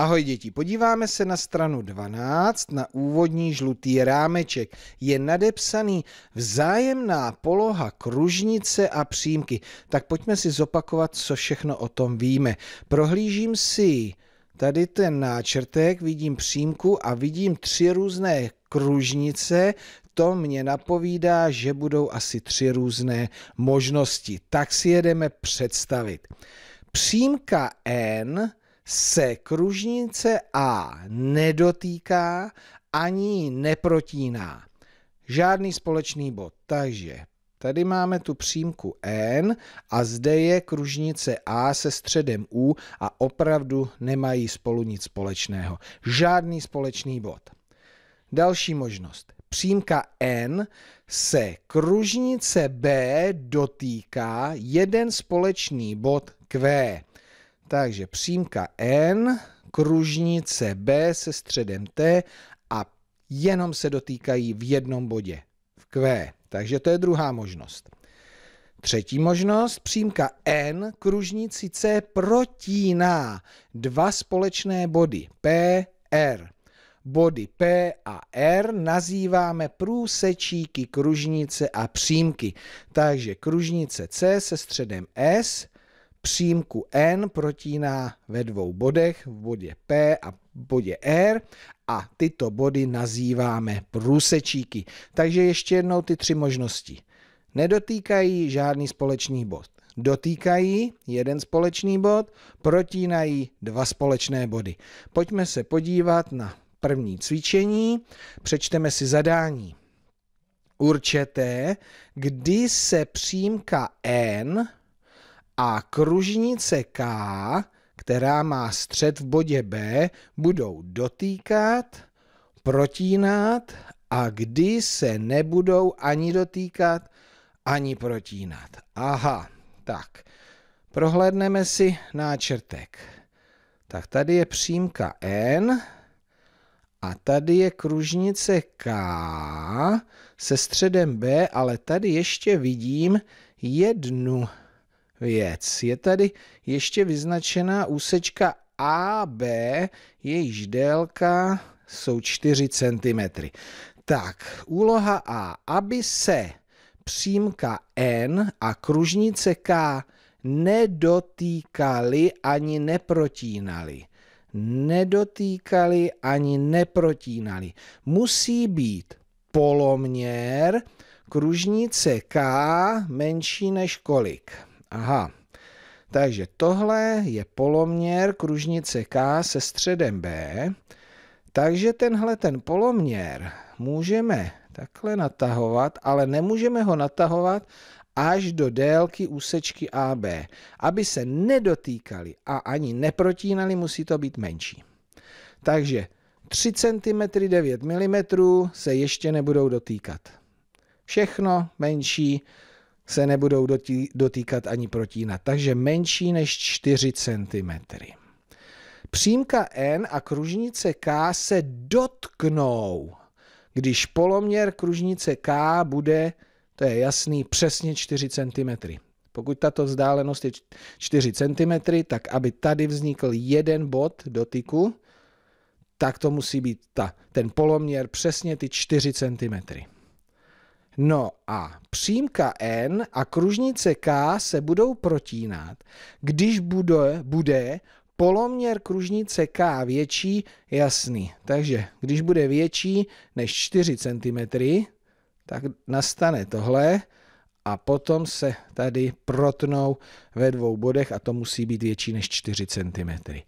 Ahoj děti, podíváme se na stranu 12 na úvodní žlutý rámeček. Je nadepsaný vzájemná poloha kružnice a přímky. Tak pojďme si zopakovat, co všechno o tom víme. Prohlížím si tady ten náčrtek, vidím přímku a vidím tři různé kružnice, to mě napovídá, že budou asi tři různé možnosti. Tak si jedeme představit. Přímka N se kružnice A nedotýká ani neprotíná. Žádný společný bod. Takže tady máme tu přímku N a zde je kružnice A se středem U a opravdu nemají spolu nic společného. Žádný společný bod. Další možnost. Přímka N se kružnice B dotýká jeden společný bod Q. Takže přímka N, kružnice B se středem T a jenom se dotýkají v jednom bodě, v Q. Takže to je druhá možnost. Třetí možnost, přímka N kružnici C protíná dva společné body P, R. Body P a R nazýváme průsečíky kružnice a přímky. Takže kružnice C se středem S přímku n protíná ve dvou bodech, v bodě p a bodě r a tyto body nazýváme průsečíky. Takže ještě jednou ty tři možnosti. Nedotýkají žádný společný bod. Dotýkají jeden společný bod, protínají dva společné body. Pojďme se podívat na první cvičení, přečteme si zadání. Určete, kdy se přímka n a kružnice K, která má střed v bodě B, budou dotýkat, protínat a kdy se nebudou ani dotýkat, ani protínat. Aha, tak. Prohlédneme si náčrtek. Tak tady je přímka N a tady je kružnice K se středem B, ale tady ještě vidím jednu věc. Je tady ještě vyznačená úsečka AB, jejíž délka jsou 4 cm. Tak, úloha A. Aby se přímka N a kružnice K nedotýkaly ani neprotínaly. Nedotýkaly ani neprotínaly. Musí být poloměr kružnice K menší než kolik? Aha, takže tohle je poloměr kružnice K se středem B. Takže tenhle ten poloměr můžeme takhle natahovat, ale nemůžeme ho natahovat až do délky úsečky AB. Aby se nedotýkali a ani neprotínali, musí to být menší. Takže 3 cm 9 mm se ještě nebudou dotýkat. Všechno menší se nebudou dotý, dotýkat ani protínat, takže menší než 4 cm. Přímka N a kružnice K se dotknou, když poloměr kružnice K bude, to je jasný, přesně 4 cm. Pokud tato vzdálenost je 4 cm, tak aby tady vznikl jeden bod dotyku, tak to musí být ta, ten poloměr přesně ty 4 cm. No a přímka N a kružnice K se budou protínat, když bude, bude poloměr kružnice K větší, jasný. Takže když bude větší než 4 cm, tak nastane tohle a potom se tady protnou ve dvou bodech a to musí být větší než 4 cm.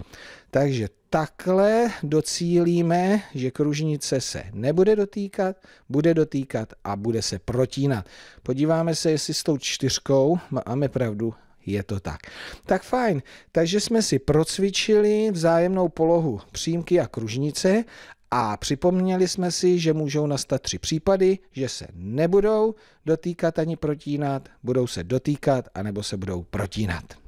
Takže takhle docílíme, že kružnice se nebude dotýkat, bude dotýkat a bude se protínat. Podíváme se, jestli s tou čtyřkou máme pravdu, je to tak. Tak fajn, takže jsme si procvičili vzájemnou polohu přímky a kružnice a připomněli jsme si, že můžou nastat tři případy, že se nebudou dotýkat ani protínat, budou se dotýkat anebo se budou protínat.